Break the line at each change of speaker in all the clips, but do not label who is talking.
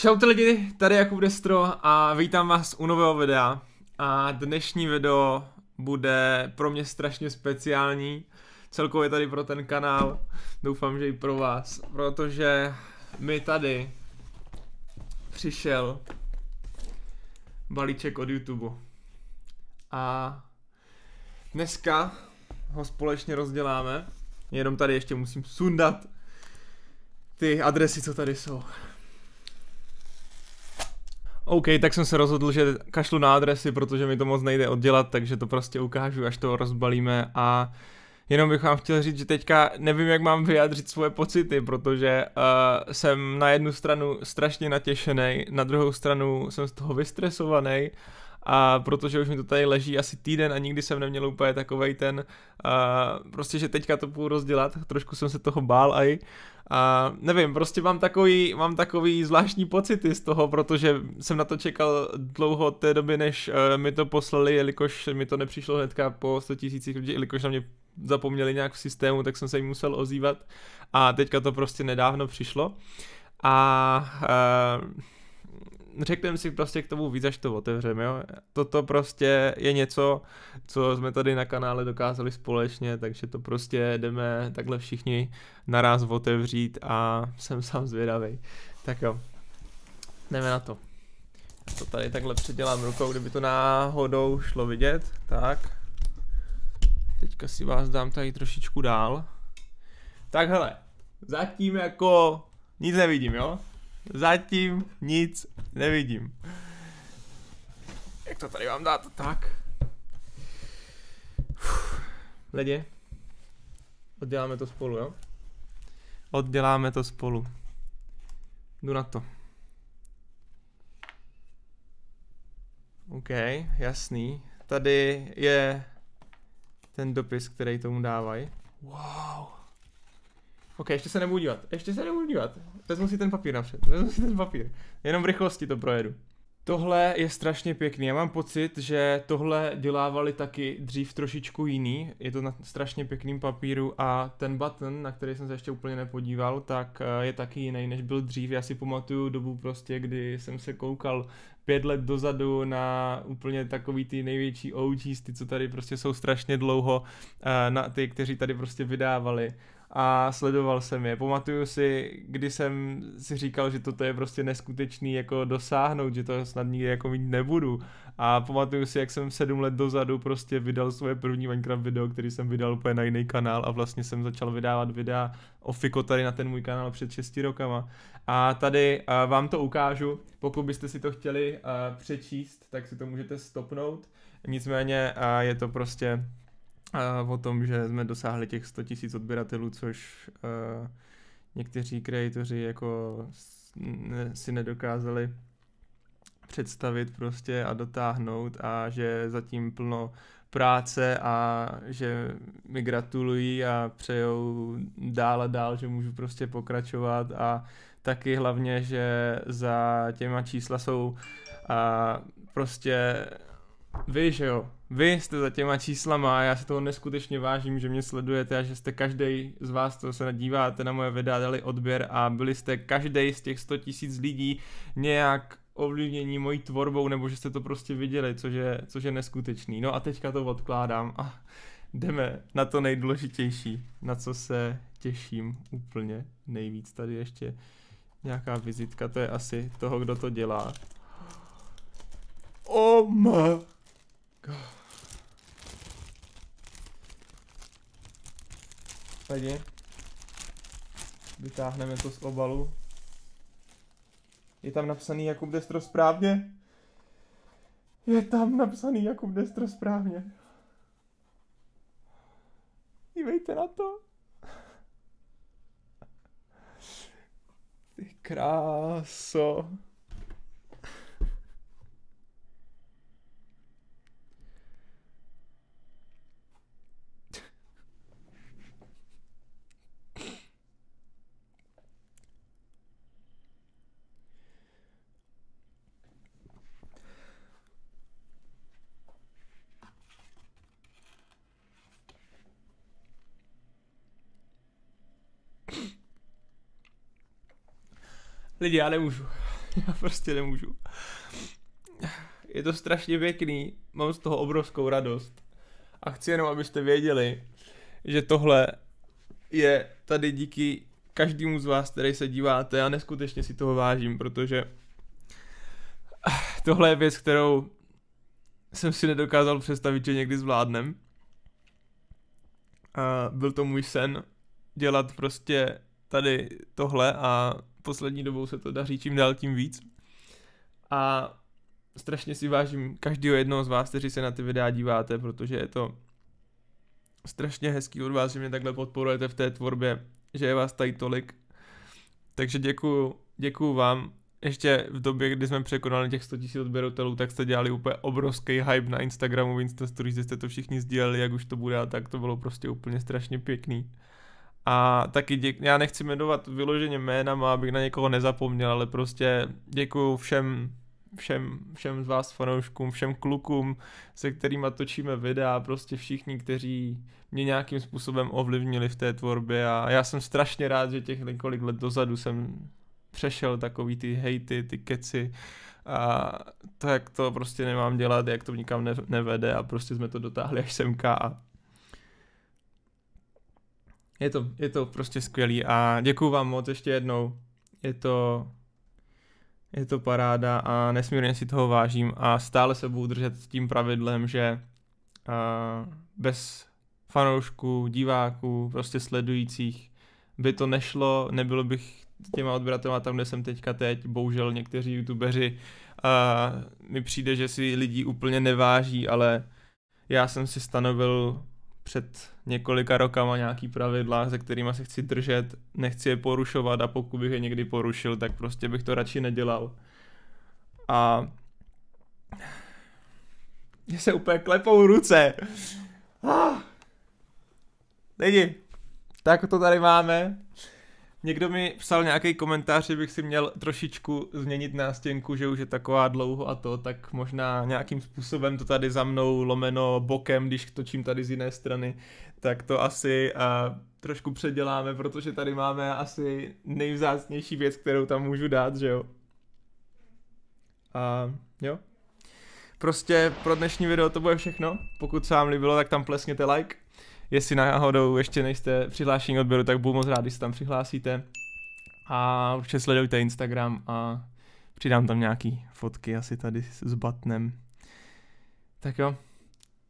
Čaute lidi, tady Jakub Destro a vítám vás u nového videa. A dnešní video bude pro mě strašně speciální, celkově tady pro ten kanál, doufám, že i pro vás, protože mi tady přišel balíček od YouTube. A dneska ho společně rozděláme, jenom tady ještě musím sundat ty adresy, co tady jsou. OK, tak jsem se rozhodl, že kašlu na adresy, protože mi to moc nejde oddělat, takže to prostě ukážu, až to rozbalíme a jenom bych vám chtěl říct, že teďka nevím, jak mám vyjádřit svoje pocity, protože uh, jsem na jednu stranu strašně natěšený, na druhou stranu jsem z toho vystresovaný a protože už mi to tady leží asi týden a nikdy jsem neměl úplně takovej ten, a prostě, že teďka to půjdu rozdělat, trošku jsem se toho bál aj, a nevím, prostě mám takový, mám takový zvláštní pocity z toho, protože jsem na to čekal dlouho od té doby, než e, mi to poslali, jelikož mi to nepřišlo hnedka po 100 tisících lidí, jelikož na mě zapomněli nějak v systému, tak jsem se jim musel ozývat a teďka to prostě nedávno přišlo. A a e, řekneme si prostě k tomu víc, až to otevřeme, jo. Toto prostě je něco, co jsme tady na kanále dokázali společně, takže to prostě jdeme takhle všichni naraz otevřít a jsem sám zvědavý. Tak jo, jdeme na to. To tady takhle předělám rukou, kdyby to náhodou šlo vidět, tak. Teďka si vás dám tady trošičku dál. Tak hele, zatím jako nic nevidím, jo? Zatím nic nevidím. Jak to tady vám dát? Tak. Lidi, Odděláme to spolu, jo? Odděláme to spolu. Jdu na to. OK, jasný. Tady je ten dopis, který tomu dávají. Wow. OK, ještě se nebudu dívat, ještě se nebudu dívat. Vezmu si ten papír napřed, vezmu si ten papír. Jenom v rychlosti to projedu. Tohle je strašně pěkný. Já mám pocit, že tohle dělávali taky dřív trošičku jiný. Je to na strašně pěkným papíru a ten button, na který jsem se ještě úplně nepodíval, tak eh, je taky jiný, než byl dřív. Já si pamatuju dobu prostě, kdy jsem se koukal pět let dozadu na úplně takový ty největší OGs, ty, co tady prostě jsou strašně dlouho, eh, na ty, kteří tady prostě vydávali a sledoval jsem je. Pamatuju si, kdy jsem si říkal, že toto je prostě neskutečný jako dosáhnout, že to snad nikdy jako mít nebudu. A pamatuju si, jak jsem sedm let dozadu prostě vydal svoje první Minecraft video, který jsem vydal úplně na jiný kanál a vlastně jsem začal vydávat videa o Fiko tady na ten můj kanál před 6 rokama. A tady vám to ukážu, pokud byste si to chtěli přečíst, tak si to můžete stopnout. Nicméně je to prostě o tom, že jsme dosáhli těch 100 000 odběratelů, což eh, někteří kreatoři jako si nedokázali představit prostě a dotáhnout a že zatím plno práce a že mi gratulují a přejou dál a dál, že můžu prostě pokračovat a taky hlavně, že za těma čísla jsou a prostě vy, že jo, vy jste za těma číslama a já se toho neskutečně vážím, že mě sledujete a že jste každý z vás, co se nadíváte na moje videa, dali odběr a byli jste každý z těch 100 tisíc lidí nějak ovlivnění mojí tvorbou, nebo že jste to prostě viděli, což je, což je neskutečný. No a teďka to odkládám a jdeme na to nejdůležitější, na co se těším úplně nejvíc. Tady ještě nějaká vizitka, to je asi toho, kdo to dělá. Oh my Tady. Vytáhneme to z obalu. Je tam napsaný Jakub Destro správně? Je tam napsaný Jakub Destro správně. Dívejte na to. Ty kráso. Lidi, já nemůžu. Já prostě nemůžu. Je to strašně pěkný, mám z toho obrovskou radost. A chci jenom, abyste věděli, že tohle je tady díky každému z vás, který se díváte. Já neskutečně si toho vážím, protože tohle je věc, kterou jsem si nedokázal představit, že někdy zvládnem. A byl to můj sen dělat prostě tady tohle a poslední dobou se to daří čím dál tím víc. A strašně si vážím každého jednoho z vás, kteří se na ty videa díváte, protože je to strašně hezký od vás, že mě takhle podporujete v té tvorbě, že je vás tady tolik. Takže děkuju, děkuju vám. Ještě v době, kdy jsme překonali těch 100 000 odběratelů, tak jste dělali úplně obrovský hype na Instagramu, v že jste to všichni sdíleli, jak už to bude a tak to bylo prostě úplně strašně pěkný. A taky děk, já nechci jmenovat vyloženě jména, abych na někoho nezapomněl, ale prostě děkuju všem, všem, všem z vás fanouškům, všem klukům, se kterými točíme videa, prostě všichni, kteří mě nějakým způsobem ovlivnili v té tvorbě a já jsem strašně rád, že těch několik let dozadu jsem přešel takový ty hejty, ty keci a to, jak to prostě nemám dělat, jak to nikam nevede a prostě jsme to dotáhli až semka a je to, je to prostě skvělý a děkuju vám moc ještě jednou. Je to, je to paráda a nesmírně si toho vážím a stále se budu držet s tím pravidlem, že uh, bez fanoušků, diváků, prostě sledujících by to nešlo, Nebylo bych těma odběratama tam, kde jsem teďka teď, bohužel někteří youtubeři uh, mi přijde, že si lidi úplně neváží, ale já jsem si stanovil před několika rokama nějaký pravidla, se kterými se chci držet, nechci je porušovat a pokud bych je někdy porušil, tak prostě bych to radši nedělal. A mě se úplně klepou ruce. Ah. Lidi, tak to tady máme. Někdo mi psal nějaký komentář, že bych si měl trošičku změnit nástěnku, že už je taková dlouho a to, tak možná nějakým způsobem to tady za mnou lomeno bokem, když točím tady z jiné strany, tak to asi uh, trošku předěláme, protože tady máme asi nejvzácnější věc, kterou tam můžu dát, že jo. A uh, jo. Prostě pro dnešní video to bude všechno. Pokud se vám líbilo, tak tam plesněte like. Jestli náhodou ještě nejste přihlášení odběru, tak budu moc rád, když se tam přihlásíte. A určitě sledujte Instagram a přidám tam nějaký fotky asi tady s batnem. Tak jo,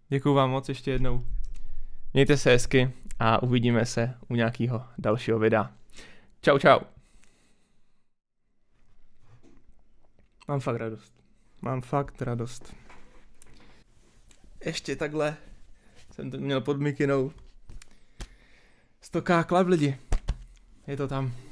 děkuju vám moc ještě jednou. Mějte se hezky a uvidíme se u nějakého dalšího videa. Čau, čau. Mám fakt radost. Mám fakt radost. Ještě takhle jsem to měl pod mikinou. Stoká klav lidi. Je to tam.